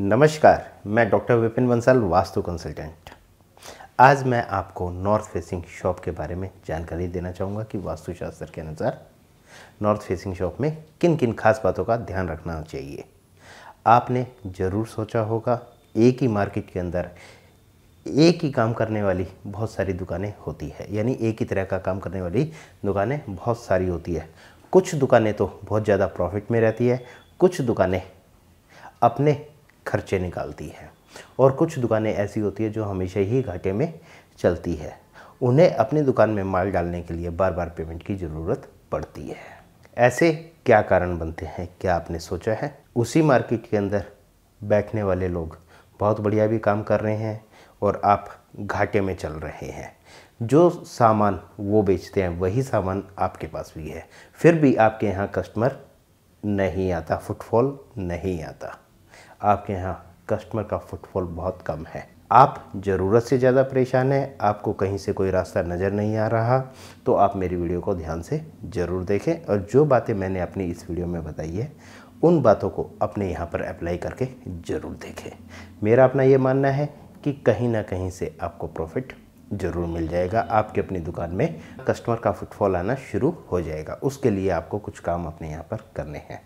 नमस्कार मैं doctor Vipin Bansal vastu consultant आज मैं आपको नॉर्थ फेसिंग शॉप के बारे में जानकारी देना चाहूँगा कि वास्तुशास्त्र के अनुसार नॉर्थ फेसिंग शॉप में किन किन खास बातों का ध्यान रखना चाहिए आपने ज़रूर सोचा होगा एक ही मार्केट के अंदर एक ही काम करने वाली बहुत सारी दुकानें होती है यानी एक ही तरह का काम करने वाली दुकानें बहुत सारी होती है कुछ दुकानें तो बहुत ज़्यादा प्रॉफिट में रहती है कुछ दुकानें अपने खर्चे निकालती है और कुछ दुकानें ऐसी होती है जो हमेशा ही घाटे में चलती है उन्हें अपनी दुकान में माल डालने के लिए बार बार पेमेंट की ज़रूरत पड़ती है ऐसे क्या कारण बनते हैं क्या आपने सोचा है उसी मार्केट के अंदर बैठने वाले लोग बहुत बढ़िया भी काम कर रहे हैं और आप घाटे में चल रहे हैं जो सामान वो बेचते हैं वही सामान आपके पास भी है फिर भी आपके यहाँ कस्टमर नहीं आता फुटफॉल नहीं आता आपके यहाँ कस्टमर का फुटफॉल बहुत कम है आप ज़रूरत से ज़्यादा परेशान हैं आपको कहीं से कोई रास्ता नज़र नहीं आ रहा तो आप मेरी वीडियो को ध्यान से ज़रूर देखें और जो बातें मैंने अपनी इस वीडियो में बताई है उन बातों को अपने यहाँ पर अप्लाई करके ज़रूर देखें मेरा अपना ये मानना है कि कहीं ना कहीं से आपको प्रॉफिट ज़रूर मिल जाएगा आपकी अपनी दुकान में कस्टमर का फुटफॉल आना शुरू हो जाएगा उसके लिए आपको कुछ काम अपने यहाँ पर करने हैं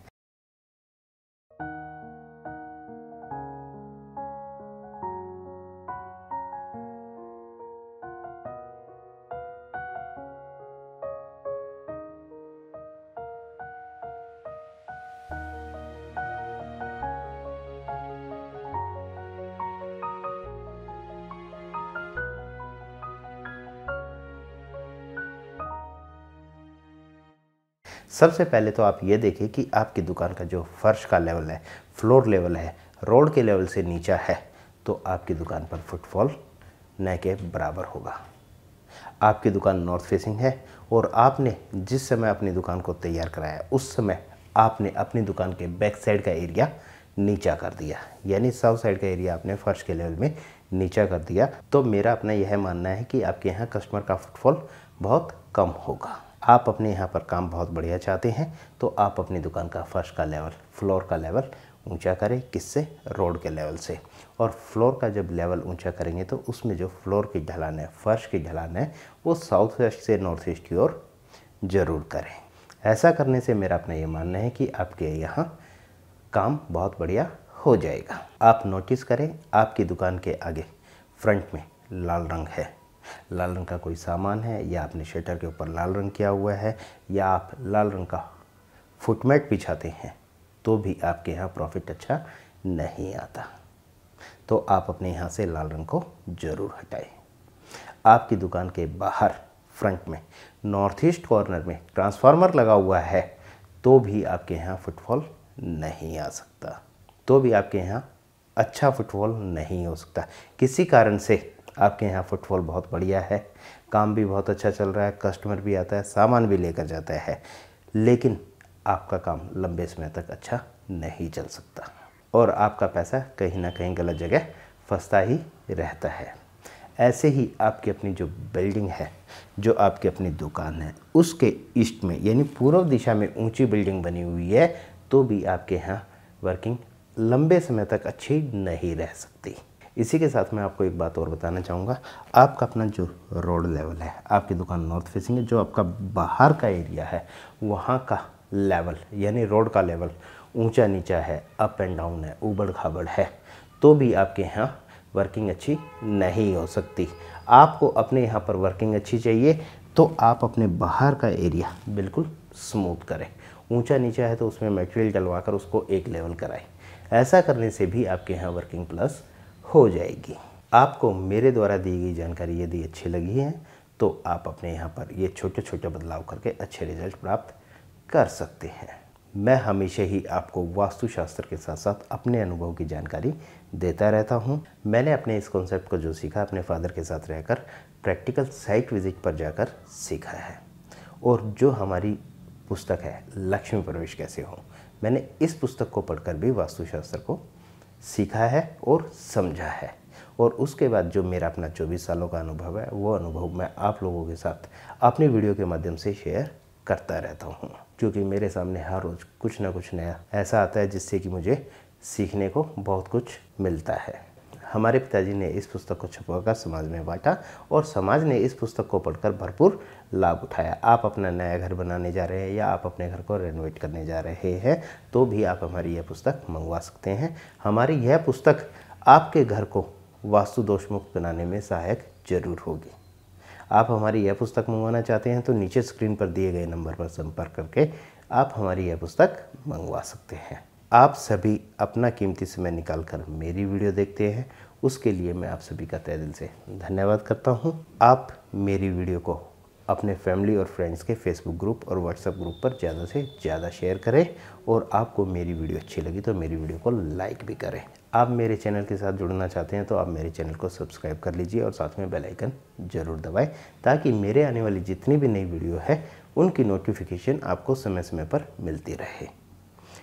सबसे पहले तो आप ये देखिए कि आपकी दुकान का जो फर्श का लेवल है फ्लोर लेवल है रोड के लेवल से नीचा है तो आपकी दुकान पर फुटफॉल न के बराबर होगा आपकी दुकान नॉर्थ फेसिंग है और आपने जिस समय अपनी दुकान को तैयार कराया उस समय आपने अपनी दुकान के बैक साइड का एरिया नीचा कर दिया यानी साउथ साइड का एरिया आपने फर्श के लेवल में नीचा कर दिया तो मेरा अपना यह मानना है कि आपके यहाँ कस्टमर का फुटफॉल बहुत कम होगा आप अपने यहाँ पर काम बहुत बढ़िया चाहते हैं तो आप अपनी दुकान का फर्श का लेवल फ्लोर का लेवल ऊंचा करें किससे रोड के लेवल से और फ्लोर का जब लेवल ऊंचा करेंगे तो उसमें जो फ्लोर की ढलान है फर्श की ढलान है वो साउथ वेस्ट से नॉर्थ ईस्ट की ओर ज़रूर करें ऐसा करने से मेरा अपना ये मानना है कि आपके यहाँ काम बहुत बढ़िया हो जाएगा आप नोटिस करें आपकी दुकान के आगे फ्रंट में लाल रंग है लाल रंग का कोई सामान है या आपने शटर के ऊपर लाल रंग किया हुआ है या आप लाल रंग का फुटमेट बिछाते हैं तो भी आपके यहाँ प्रॉफिट अच्छा नहीं आता तो आप अपने यहाँ से लाल रंग को ज़रूर हटाएं आपकी दुकान के बाहर फ्रंट में नॉर्थ ईस्ट कॉर्नर में ट्रांसफार्मर लगा हुआ है तो भी आपके यहाँ फुटफॉल नहीं आ सकता तो भी आपके यहाँ अच्छा फुटबॉल नहीं हो सकता किसी कारण से आपके यहाँ फुटफॉल बहुत बढ़िया है काम भी बहुत अच्छा चल रहा है कस्टमर भी आता है सामान भी लेकर जाता है लेकिन आपका काम लंबे समय तक अच्छा नहीं चल सकता और आपका पैसा कहीं ना कहीं गलत जगह फंसता ही रहता है ऐसे ही आपकी अपनी जो बिल्डिंग है जो आपकी अपनी दुकान है उसके ईस्ट में यानी पूर्व दिशा में ऊंची बिल्डिंग बनी हुई है तो भी आपके यहाँ वर्किंग लंबे समय तक अच्छी नहीं रह सकती इसी के साथ मैं आपको एक बात और बताना चाहूँगा आपका अपना जो रोड लेवल है आपकी दुकान नॉर्थ फेसिंग है जो आपका बाहर का एरिया है वहाँ का लेवल यानी रोड का लेवल ऊंचा नीचा है अप एंड डाउन है उबड़ खाबड़ है तो भी आपके यहाँ वर्किंग अच्छी नहीं हो सकती आपको अपने यहाँ पर वर्किंग अच्छी चाहिए तो आप अपने बाहर का एरिया बिल्कुल स्मूथ करें ऊंचा नीचा है तो उसमें मटेरियल डलवा कर उसको एक लेवल कराएं ऐसा करने से भी आपके यहाँ वर्किंग प्लस हो जाएगी आपको मेरे द्वारा दी गई जानकारी यदि अच्छी लगी है तो आप अपने यहाँ पर ये छोटे छोटे बदलाव करके अच्छे रिजल्ट प्राप्त कर सकते हैं मैं हमेशा ही आपको वास्तुशास्त्र के साथ साथ अपने अनुभव की जानकारी देता रहता हूँ मैंने अपने इस कॉन्सेप्ट को जो सीखा अपने फादर के साथ रहकर प्रैक्टिकल साइट विजिट पर जाकर सीखा है और जो हमारी पुस्तक है लक्ष्मी प्रवेश कैसे हो मैंने इस पुस्तक को पढ़कर भी वास्तुशास्त्र को सीखा है और समझा है और उसके बाद जो मेरा अपना चौबीस सालों का अनुभव है वो अनुभव मैं आप लोगों के साथ अपनी वीडियो के माध्यम से शेयर करता रहता हूँ क्योंकि मेरे सामने हर रोज़ कुछ ना कुछ नया ऐसा आता है जिससे कि मुझे सीखने को बहुत कुछ मिलता है हमारे पिताजी ने इस पुस्तक को कर समाज में बांटा और समाज ने इस पुस्तक को पढ़कर भरपूर लाभ उठाया आप अपना नया घर बनाने जा रहे हैं या आप अपने घर को रेनोवेट करने जा रहे हैं तो भी आप हमारी यह पुस्तक मंगवा सकते हैं हमारी यह पुस्तक आपके घर को वास्तु दोष मुक्त बनाने में सहायक जरूर होगी आप हमारी यह पुस्तक मंगवाना चाहते हैं तो नीचे स्क्रीन पर दिए गए नंबर पर संपर्क करके आप हमारी यह पुस्तक मंगवा सकते हैं आप सभी अपना कीमती समय निकाल कर मेरी वीडियो देखते हैं उसके लिए मैं आप सभी का तय दिल से धन्यवाद करता हूँ आप मेरी वीडियो को अपने फैमिली और फ्रेंड्स के फेसबुक ग्रुप और व्हाट्सएप ग्रुप पर ज़्यादा से ज़्यादा शेयर करें और आपको मेरी वीडियो अच्छी लगी तो मेरी वीडियो को लाइक भी करें आप मेरे चैनल के साथ जुड़ना चाहते हैं तो आप मेरे चैनल को सब्सक्राइब कर लीजिए और साथ में बेल आइकन ज़रूर दबाएं ताकि मेरे आने वाली जितनी भी नई वीडियो है उनकी नोटिफिकेशन आपको समय समय पर मिलती रहे